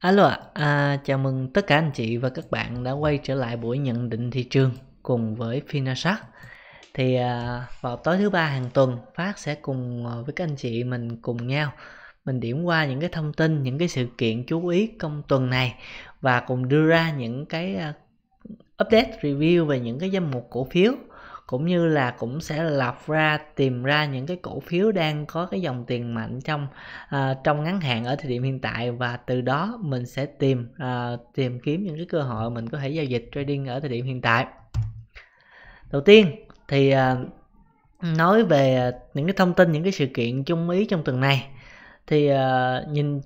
Alo ạ, à, chào mừng tất cả anh chị và các bạn đã quay trở lại buổi nhận định thị trường cùng với Finashark. Thì à, vào tối thứ ba hàng tuần, Phát sẽ cùng à, với các anh chị mình cùng nhau mình điểm qua những cái thông tin, những cái sự kiện chú ý trong tuần này và cùng đưa ra những cái à, update review về những cái danh mục cổ phiếu cũng như là cũng sẽ lọc ra tìm ra những cái cổ phiếu đang có cái dòng tiền mạnh trong uh, trong ngắn hạn ở thời điểm hiện tại và từ đó mình sẽ tìm uh, tìm kiếm những cái cơ hội mình có thể giao dịch trading ở thời điểm hiện tại đầu tiên thì uh, nói về những cái thông tin những cái sự kiện chung ý trong tuần này thì uh, nhìn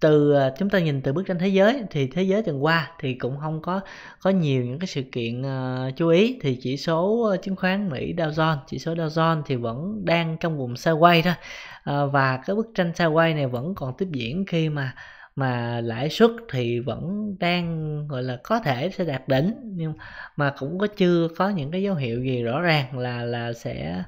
từ ờ, chúng ta nhìn từ bức tranh thế giới thì thế giới tuần qua thì cũng không có có nhiều những cái sự kiện uh, chú ý thì chỉ số ờ, chứng khoán Mỹ Dow Jones chỉ số Dow Jones thì vẫn đang trong vùng sideways thôi uh, và cái bức tranh sideways này vẫn còn tiếp diễn khi mà mà lãi suất thì vẫn đang gọi là có thể sẽ đạt đỉnh nhưng mà cũng có chưa có những cái dấu hiệu gì rõ ràng là là sẽ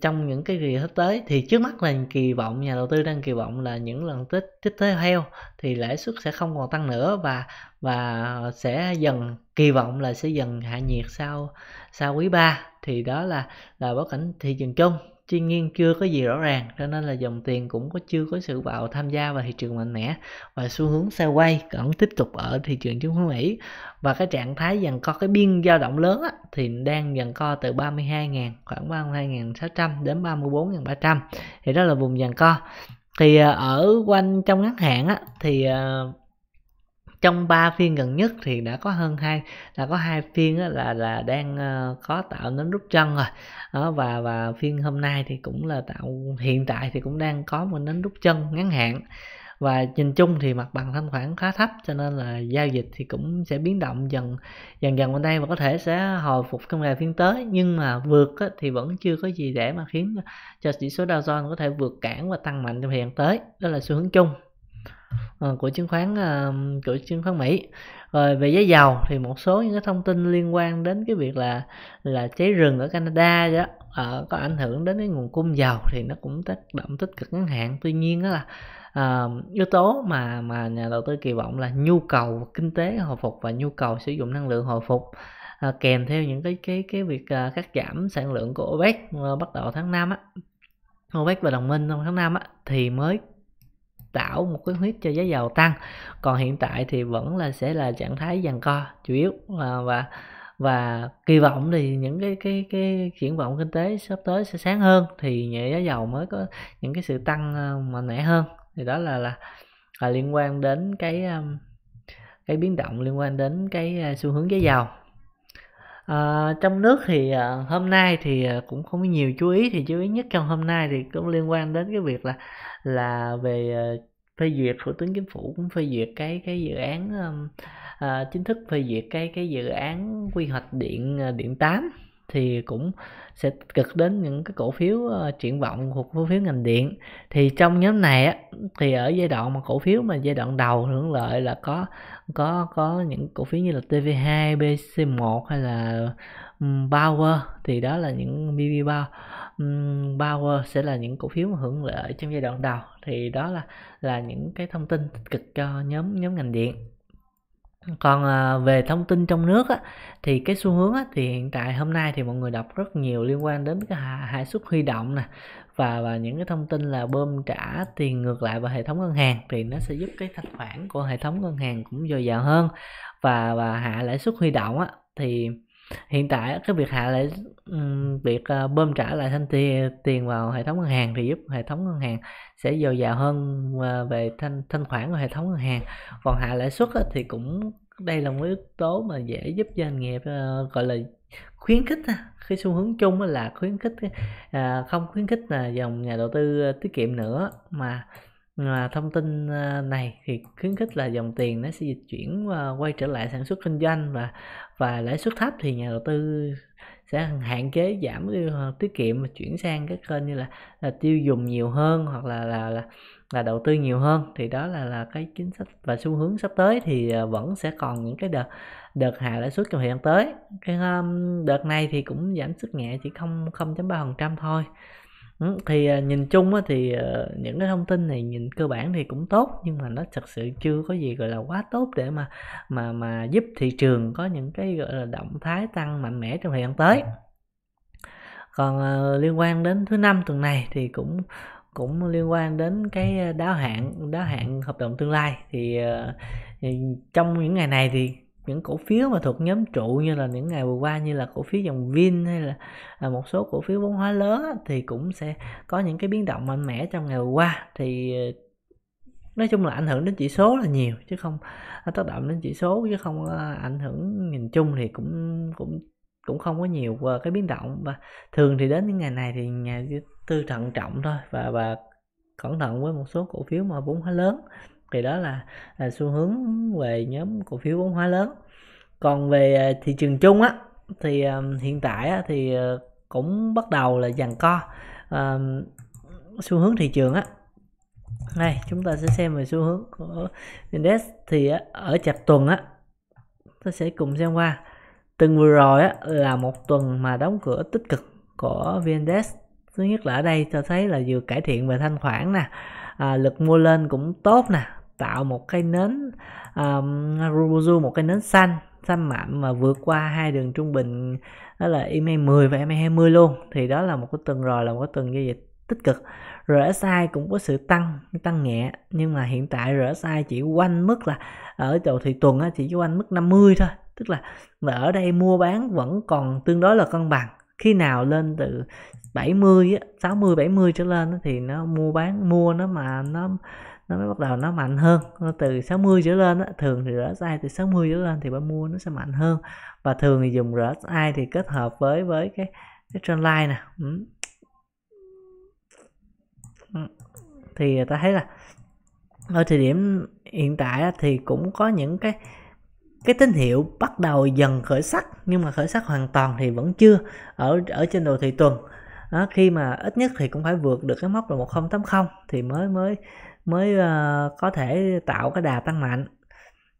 trong những cái kỳ sắp tới thì trước mắt là kỳ vọng nhà đầu tư đang kỳ vọng là những lần tích tích tiếp theo thì lãi suất sẽ không còn tăng nữa và và sẽ dần kỳ vọng là sẽ dần hạ nhiệt sau sau quý 3 thì đó là là bối cảnh thị trường chung tuy nhiên chưa có gì rõ ràng cho nên là dòng tiền cũng có chưa có sự vào tham gia vào thị trường mạnh mẽ và xu hướng xe quay vẫn tiếp tục ở thị trường chứng khoán Mỹ và cái trạng thái dần co cái biên dao động lớn á, thì đang dần co từ 32.000 khoảng 32.600 đến 34.300 thì đó là vùng dần co thì à, ở quanh trong ngắn hạn á, thì à, trong 3 phiên gần nhất thì đã có hơn hai đã có hai phiên là là đang ờ, có tạo nến rút chân rồi đó, và và phiên hôm nay thì cũng là tạo hiện tại thì cũng đang có một nến rút chân ngắn hạn và nhìn chung thì mặt bằng thanh khoản khá thấp cho nên là giao dịch thì cũng sẽ biến động dần dần dần bên đây và có thể sẽ hồi phục trong ngày phiên tới nhưng mà vượt thì vẫn chưa có gì để mà khiến cho chỉ số Dow Jones có thể vượt cản và tăng mạnh trong thời gian tới đó là xu hướng chung Ờ, của chứng khoán ờ, của chứng khoán Mỹ rồi về giá dầu thì một số những cái thông tin liên quan đến cái việc là là cháy rừng ở Canada đó uh, có ảnh hưởng đến cái nguồn cung dầu thì nó cũng tác động tích cực ngắn hạn tuy nhiên đó là uh, yếu tố mà mà nhà đầu tư kỳ vọng là nhu cầu kinh tế hồi phục và nhu cầu sử dụng năng lượng hồi phục uh, kèm theo những cái cái cái việc uh, cắt giảm sản lượng của OPEC uh, bắt đầu tháng 5 á OPEC và đồng minh trong tháng 5 á thì mới tạo một cái huyết cho giá dầu tăng còn hiện tại thì vẫn là sẽ là trạng thái giằng co chủ yếu và, và và kỳ vọng thì những cái cái cái triển vọng kinh tế sắp tới sẽ sáng hơn thì nhẹ giá dầu mới có những cái sự tăng ờ, mạnh mẽ hơn thì đó là là, là liên quan đến cái cái biến động liên quan đến cái ờ, xu hướng giá dầu À, trong nước thì à, hôm nay thì à, cũng không có nhiều chú ý thì chú ý nhất trong hôm nay thì cũng liên quan đến cái việc là là về à, phê duyệt thủ tướng chính phủ cũng phê duyệt cái cái dự án à, chính thức phê duyệt cái cái dự án quy hoạch điện điện 8 thì cũng sẽ cực đến những cái cổ phiếu uh, triển vọng thuộc cổ phiếu ngành điện thì trong nhóm này á, thì ở giai đoạn mà cổ phiếu mà giai đoạn đầu hưởng lợi là có có có những cổ phiếu như là TV2, BC1 hay là um, Power thì đó là những BB Power um, Power sẽ là những cổ phiếu mà hưởng lợi trong giai đoạn đầu thì đó là là những cái thông tin tích cực cho nhóm nhóm ngành điện còn ờ, về thông tin trong nước á, thì cái xu hướng á, thì hiện tại hôm nay thì mọi người đọc rất nhiều liên quan đến cái lãi suất huy động nè và và những cái thông tin là bơm trả tiền ngược lại vào hệ thống ngân hàng thì nó sẽ giúp cái thanh khoản của hệ thống ngân hàng cũng dồi dào hơn và và hạ lãi suất huy động á, thì hiện tại cái việc hạ lãi việc ờ, bơm trả lại thanh tiền vào hệ thống ngân hàng thì giúp hệ thống ngân hàng sẽ dồi dào hơn ờ, về thanh thanh khoản của hệ thống ngân hàng còn hạ lãi suất thì cũng đây là một yếu tố mà dễ giúp doanh nghiệp ờ, gọi là khuyến khích cái xu hướng chung là khuyến khích không khuyến khích là dòng nhà đầu tư tiết kiệm nữa mà à, thông tin à, này thì khuyến khích là dòng tiền nó sẽ dịch chuyển à, quay trở lại sản xuất kinh doanh và và lãi suất thấp thì nhà đầu tư sẽ hạn chế giảm à, tiết kiệm mà chuyển sang các kênh như là, là tiêu dùng nhiều hơn hoặc là là, là là đầu tư nhiều hơn thì đó là là cái chính sách và xu hướng sắp tới thì vẫn sẽ còn những cái đợt đợt hạ lãi suất trong thời gian tới cái đợt này thì cũng giảm sức nhẹ chỉ không không chấm ba phần trăm thôi Ừ, thì à, nhìn chung thì ờ, những cái thông tin này nhìn cơ bản thì cũng tốt nhưng mà nó thật sự chưa có gì gọi là quá tốt để mà mà mà giúp thị trường có những cái gọi là động thái tăng mạnh mẽ trong thời gian tới dạ. còn ờ, liên quan đến thứ năm tuần này thì cũng cũng liên quan đến cái ờ, đáo hạn đáo hạn hợp đồng tương lai thì trong những ngày này thì những cổ phiếu mà thuộc nhóm trụ như là những ngày vừa qua như là cổ phiếu dòng Vin hay là à, một số cổ phiếu vốn hóa lớn thì cũng sẽ có những cái biến động mạnh mẽ trong ngày vừa qua thì ờ, nói chung là ảnh hưởng đến chỉ số là nhiều chứ không à, tác động đến chỉ số chứ không à, ảnh hưởng nhìn chung thì cũng cũng cũng không có nhiều cái biến động và thường thì đến những ngày này thì nhà tư thận trọng thôi và và cẩn thận với một số cổ phiếu mà vốn hóa lớn thì đó là à, xu hướng về nhóm cổ phiếu vốn hóa lớn còn về à, thị trường chung á thì à, hiện tại á, thì cũng bắt đầu là dằn co à, xu hướng thị trường á này chúng ta sẽ xem về xu hướng của index thì á, ở chập tuần á ta sẽ cùng xem qua tuần vừa rồi á, là một tuần mà đóng cửa tích cực của VNDex thứ nhất là ở đây cho thấy là vừa cải thiện về thanh khoản nè à, lực mua lên cũng tốt nè tạo một cái nến um, một cái nến xanh xanh mạm mà vượt qua hai đường trung bình đó là MA10 và MA20 luôn thì đó là một cái tuần rồi là một cái tuần giao dịch tích cực RSI cũng có sự tăng tăng nhẹ nhưng mà hiện tại RSI chỉ quanh mức là ở đầu thị tuần chỉ quanh mức 50 thôi tức là ở đây mua bán vẫn còn tương đối là cân bằng khi nào lên từ 70 60 70 trở lên thì nó mua bán mua nó mà nó nó mới bắt đầu nó mạnh hơn nó từ 60 trở lên á, thường thì RSI từ 60 trở lên thì bạn mua nó sẽ mạnh hơn và thường thì dùng RSI thì kết hợp với với cái cái trendline nè ừ. Ừ. thì ta thấy là ở thời điểm hiện tại thì cũng có những cái cái tín hiệu bắt đầu dần khởi sắc nhưng mà khởi sắc hoàn toàn thì vẫn chưa ở ở trên đồ thị tuần đó, khi mà ít nhất thì cũng phải vượt được cái mốc là 1080 thì mới mới mới uh, có thể tạo cái đà tăng mạnh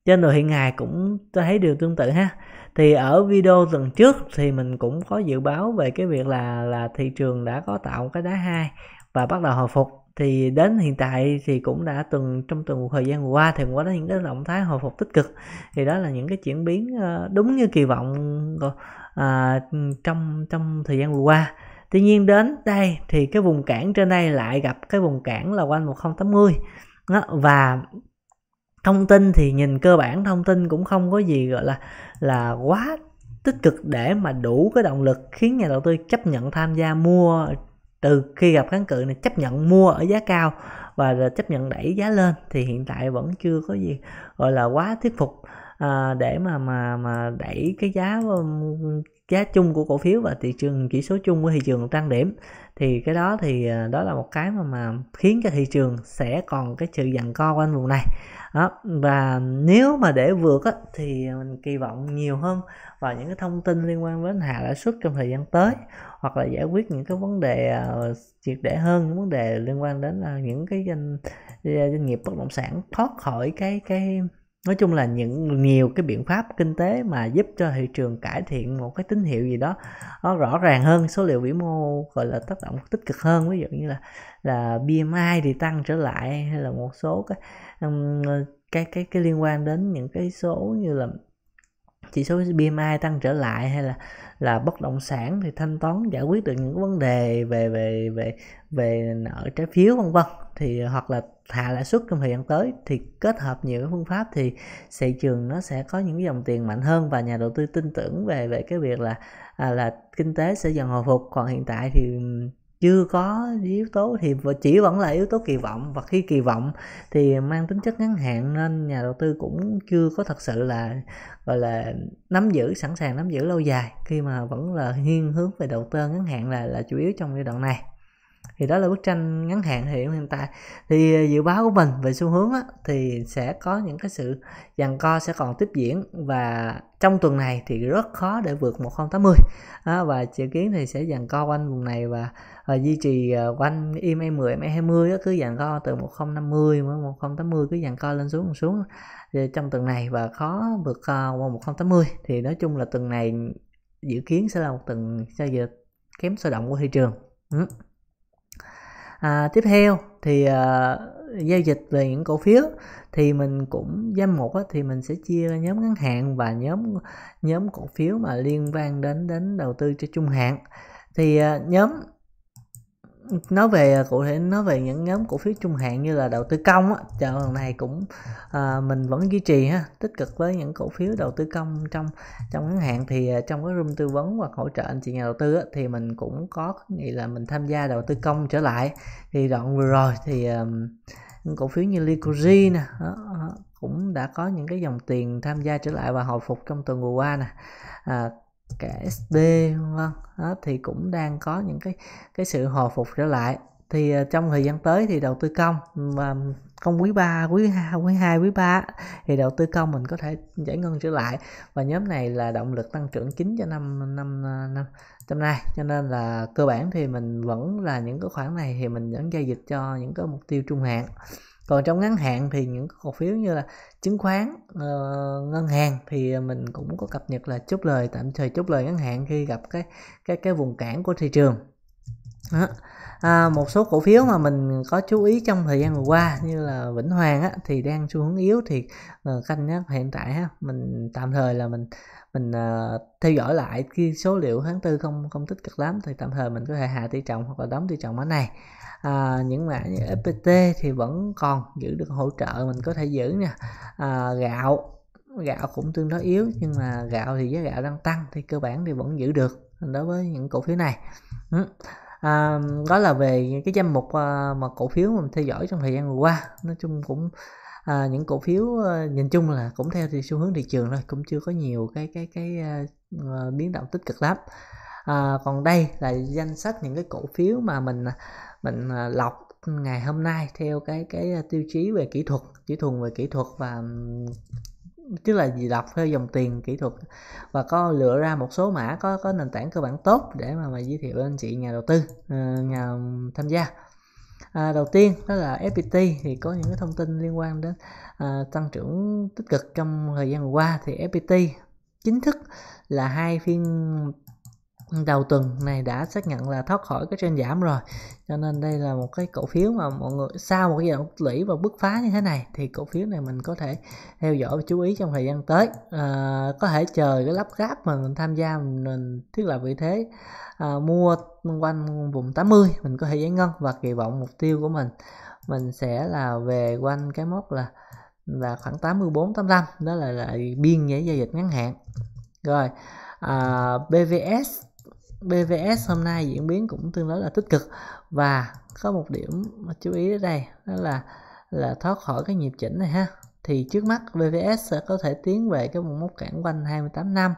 trên đồ hiện ngày cũng thấy điều tương tự ha thì ở video tuần trước thì mình cũng có dự báo về cái việc là là thị trường đã có tạo cái đá hai và bắt đầu hồi phục thì đến hiện tại thì cũng đã từng trong từng thời gian vừa qua thì cũng có những cái động thái hồi phục tích cực thì đó là những cái chuyển biến ờ, đúng như kỳ vọng à, trong trong thời gian vừa qua tuy nhiên đến đây thì cái vùng cản trên đây lại gặp cái vùng cản là quanh 1080 đó, và thông tin thì nhìn cơ bản thông tin cũng không có gì gọi là là quá tích cực để mà đủ cái động lực khiến nhà đầu tư chấp nhận tham gia mua từ khi gặp kháng cự này chấp nhận mua ở giá cao và chấp nhận đẩy giá lên thì hiện tại vẫn chưa có gì gọi là quá thuyết phục à, để mà mà mà đẩy cái giá giá chung của cổ phiếu và thị trường chỉ số chung của thị trường tăng điểm thì cái đó thì à, đó là một cái mà mà khiến cho thị trường sẽ còn cái sự dằn co quanh vùng này đó. và nếu mà để vượt á, thì mình kỳ vọng nhiều hơn vào những cái thông tin liên quan đến hạ lãi suất trong thời gian tới hoặc là giải quyết những cái vấn đề à, triệt để hơn những vấn đề liên quan đến à, những cái doanh doanh nghiệp bất động sản thoát khỏi cái cái nói chung là những nhiều cái biện pháp kinh tế mà giúp cho thị trường cải thiện một cái tín hiệu gì đó nó rõ ràng hơn số liệu vĩ mô gọi là tác động tích cực hơn ví dụ như là là BMI thì tăng trở lại hay là một số cái ờ, cái cái cái liên quan đến những cái số như là chỉ số BMI tăng trở lại hay là là bất động sản thì thanh toán giải quyết được những vấn đề về về về về nợ trái phiếu vân vân thì ờ, hoặc là hạ lãi suất trong thời gian tới thì kết hợp nhiều cái phương pháp thì thị trường nó sẽ có những dòng tiền mạnh hơn và nhà đầu tư tin tưởng về về cái việc là à, là kinh tế sẽ dần hồi phục còn hiện tại thì chưa có yếu tố thì chỉ vẫn là yếu tố kỳ vọng và khi kỳ vọng thì mang tính chất ngắn hạn nên nhà đầu tư cũng chưa có thật sự là gọi là nắm giữ sẵn sàng nắm giữ lâu dài khi mà vẫn là nghiêng hướng về đầu tư ngắn hạn là là chủ yếu trong giai đoạn này thì đó là bức tranh ngắn hạn hiện hiện tại thì ờ, dự báo của mình về xu hướng á, thì sẽ có những cái sự dàn co sẽ còn tiếp diễn và trong tuần này thì rất khó để vượt 1080 à, và dự kiến thì sẽ dàn co quanh vùng này và, và duy trì ờ, quanh im 10 EMA 20 á, cứ dàn co từ 1050 đến 1080 cứ dàn co lên xuống xuống trong tuần này và khó vượt uh, 1080 thì nói chung là tuần này dự kiến sẽ là một tuần giao dịch kém sôi động của thị trường ừ à, tiếp theo thì à, giao dịch về những cổ phiếu thì mình cũng danh mục á, thì mình sẽ chia nhóm ngắn hạn và nhóm nhóm cổ phiếu mà liên quan đến đến đầu tư cho trung hạn thì à, nhóm nói về à, cụ thể nói về những nhóm cổ phiếu trung hạn như là đầu tư công á chợ lần này cũng à, mình vẫn duy trì ha tích cực với những cổ phiếu đầu tư công trong trong ngắn hạn thì à, trong cái room tư vấn hoặc hỗ trợ anh chị nhà đầu tư á, thì mình cũng có nghĩa là mình tham gia đầu tư công trở lại thì đoạn vừa rồi thì à, cổ phiếu như Licoji nè cũng đã có những cái dòng tiền tham gia trở lại và hồi phục trong tuần vừa qua nè à, cả SD vâng đó, thì cũng đang có những cái cái sự hồi phục trở lại thì à, trong thời gian tới thì đầu tư công và công quý 3, quý 2, quý 2, quý 3 thì đầu tư công mình có thể giải ngân trở lại và nhóm này là động lực tăng trưởng chính cho năm năm à, năm trong nay cho nên là cơ bản thì mình vẫn là những cái khoản này thì mình vẫn giao dịch cho những cái mục tiêu trung hạn còn trong ngắn hạn thì những cổ phiếu như là chứng khoán ờ, ngân hàng thì mình cũng có cập nhật là chốt lời tạm thời chốt lời ngắn hạn khi gặp cái cái cái vùng cản của thị trường đó. À, một số cổ phiếu mà mình có chú ý trong thời gian vừa qua như là Vĩnh Hoàng á, thì đang xu hướng yếu thì ờ, canh á, hiện tại á, mình tạm thời là mình mình uh, theo dõi lại khi số liệu tháng tư không không tích cực lắm thì tạm thời mình có thể hạ tỷ trọng hoặc là đóng tỷ trọng ở này à, những mã như FPT thì vẫn còn giữ được hỗ trợ mình có thể giữ nè à, gạo gạo cũng tương đối yếu nhưng mà gạo thì giá gạo đang tăng thì cơ bản thì vẫn giữ được đối với những cổ phiếu này ừ à, đó là về cái danh mục à, mà cổ phiếu mình theo dõi trong thời gian vừa qua nói chung cũng à, những cổ phiếu à, nhìn chung là cũng theo thì xu hướng thị trường thôi cũng chưa có nhiều cái cái cái à, biến động tích cực lắm à, còn đây là danh sách những cái cổ phiếu mà mình à, mình à, lọc ngày hôm nay theo cái cái tiêu chí về kỹ thuật chỉ thuần về kỹ thuật và tức là đọc theo dòng tiền kỹ thuật và có lựa ra một số mã có có nền tảng cơ bản tốt để mà mà giới thiệu anh chị nhà đầu tư ờ, nhà tham gia à, đầu tiên đó là FPT thì có những cái thông tin liên quan đến à, tăng trưởng tích cực trong thời gian qua thì FPT chính thức là hai phiên đầu tuần này đã xác nhận là thoát khỏi cái trên giảm rồi cho nên đây là một cái cổ phiếu mà mọi người sau một cái giai đoạn lũy và bứt phá như thế này thì cổ phiếu này mình có thể theo dõi và chú ý trong thời gian tới à, có thể chờ cái lắp ráp mà mình tham gia mình thiết lập vị thế à, mua quanh vùng 80 mình có thể giải ngân và kỳ vọng mục tiêu của mình mình sẽ là về quanh cái mốc là là khoảng 84 85 đó là, lại biên nhảy giao dịch ngắn hạn rồi à, ờ, BVS BVS hôm nay diễn biến cũng tương đối là tích cực và có một điểm mà chú ý ở đây đó là là thoát khỏi cái nhịp chỉnh này ha thì trước mắt BVS sẽ có thể tiến về cái vùng mốc cản quanh 28 năm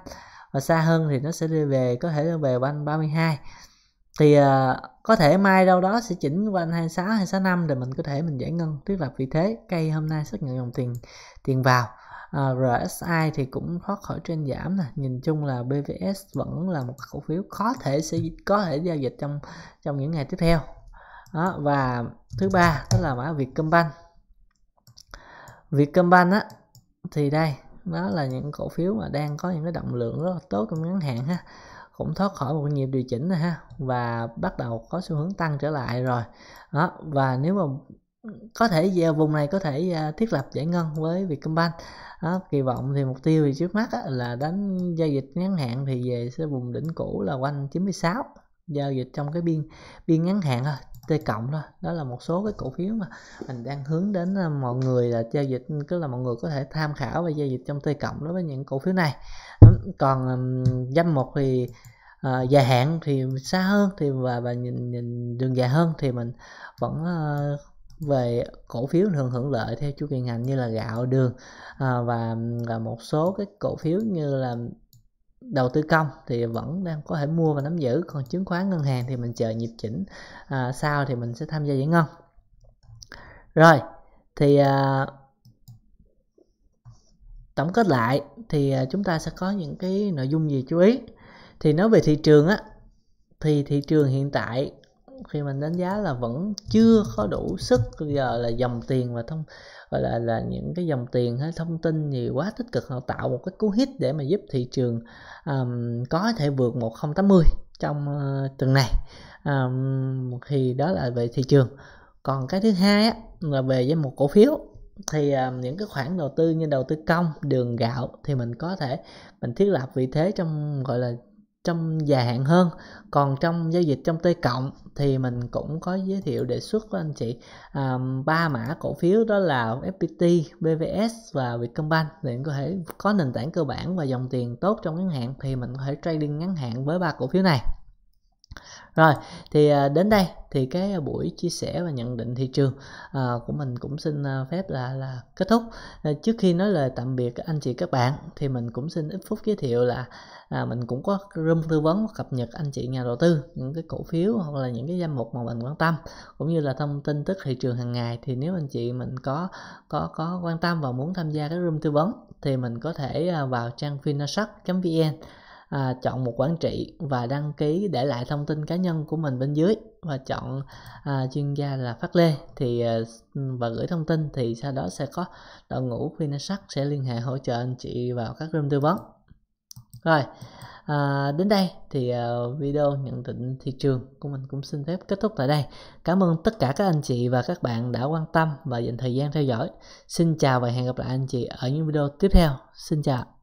và xa hơn thì nó sẽ đi về có thể về quanh 32 thì uh, có thể mai đâu đó sẽ chỉnh quanh 26 26 năm để mình có thể mình giải ngân thiết lập vị thế cây hôm nay xác nhận dòng tiền tiền vào À, ờ, RSI thì cũng thoát khỏi trên giảm nè nhìn chung là BVS vẫn là một cổ phiếu có thể sẽ có thể giao dịch trong trong những ngày tiếp theo đó, và thứ ba tức là mã Vietcombank Vietcombank á thì đây nó là những cổ phiếu mà đang có những cái động lượng rất là tốt trong ngắn hạn ha cũng thoát khỏi một nhịp điều chỉnh này ha và bắt đầu có xu hướng tăng trở lại rồi đó và nếu mà có thể vùng này có thể à, thiết lập giải ngân với Vietcombank đó, kỳ vọng thì mục tiêu thì trước mắt á, là đánh giao dịch ngắn hạn thì về sẽ vùng đỉnh cũ là quanh 96 giao dịch trong cái biên biên ngắn hạn thôi T cộng thôi đó là một số cái cổ phiếu mà mình đang hướng đến à, mọi người là giao dịch cứ là mọi người có thể tham khảo về giao dịch trong T cộng đối với những cổ phiếu này còn danh một thì à, dài hạn thì xa hơn thì và và nhìn, nhìn đường dài hơn thì mình vẫn à, về cổ phiếu thường hưởng lợi theo chu kỳ ngành như là gạo đường à, và, và một số cái cổ phiếu như là đầu tư công thì vẫn đang có thể mua và nắm giữ còn chứng khoán ngân hàng thì mình chờ nhịp chỉnh à, sau thì mình sẽ tham gia giải ngân rồi thì à, tổng kết lại thì à, chúng ta sẽ có những cái nội dung gì chú ý thì nói về thị trường á thì thị trường hiện tại khi mình đánh giá là vẫn chưa có đủ sức bây giờ là dòng tiền và thông gọi là là những cái dòng tiền hay thông tin gì quá tích cực họ tạo một cái cú hit để mà giúp thị trường um, có thể vượt 1080 trong uh, tuần này um, thì đó là về thị trường còn cái thứ hai á, là về với một cổ phiếu thì um, những cái khoản đầu tư như đầu tư công đường gạo thì mình có thể mình thiết lập vị thế trong gọi là trong dài hạn hơn còn trong giao dịch trong t cộng thì mình cũng có giới thiệu đề xuất của anh chị à, ba um, mã cổ phiếu đó là FPT, BVS và Vietcombank để mình có thể có nền tảng cơ bản và dòng tiền tốt trong ngắn hạn thì mình có thể trading ngắn hạn với ba cổ phiếu này rồi thì à, đến đây thì cái buổi chia sẻ và nhận định thị trường à, của mình cũng xin à, phép là là kết thúc trước khi nói lời tạm biệt các anh chị các bạn thì mình cũng xin ít phút giới thiệu là à, mình cũng có room tư vấn cập nhật anh chị nhà đầu tư những cái cổ phiếu hoặc là những cái danh mục mà mình quan tâm cũng như là thông tin tức thị trường hàng ngày thì nếu anh chị mình có có có quan tâm và muốn tham gia cái room tư vấn thì mình có thể vào trang finasac vn à, chọn một quản trị và đăng ký để lại thông tin cá nhân của mình bên dưới và chọn à, chuyên gia là phát lê thì à, ừ, và gửi thông tin thì sau đó sẽ có đội ngũ Finasac sẽ liên hệ hỗ trợ anh chị vào các room tư vấn rồi à, đến đây thì uh, video nhận định thị trường của mình cũng xin phép kết thúc tại đây cảm ơn tất cả các anh chị và các bạn đã quan tâm và dành thời gian theo dõi xin chào và hẹn gặp lại anh chị ở những video tiếp theo xin chào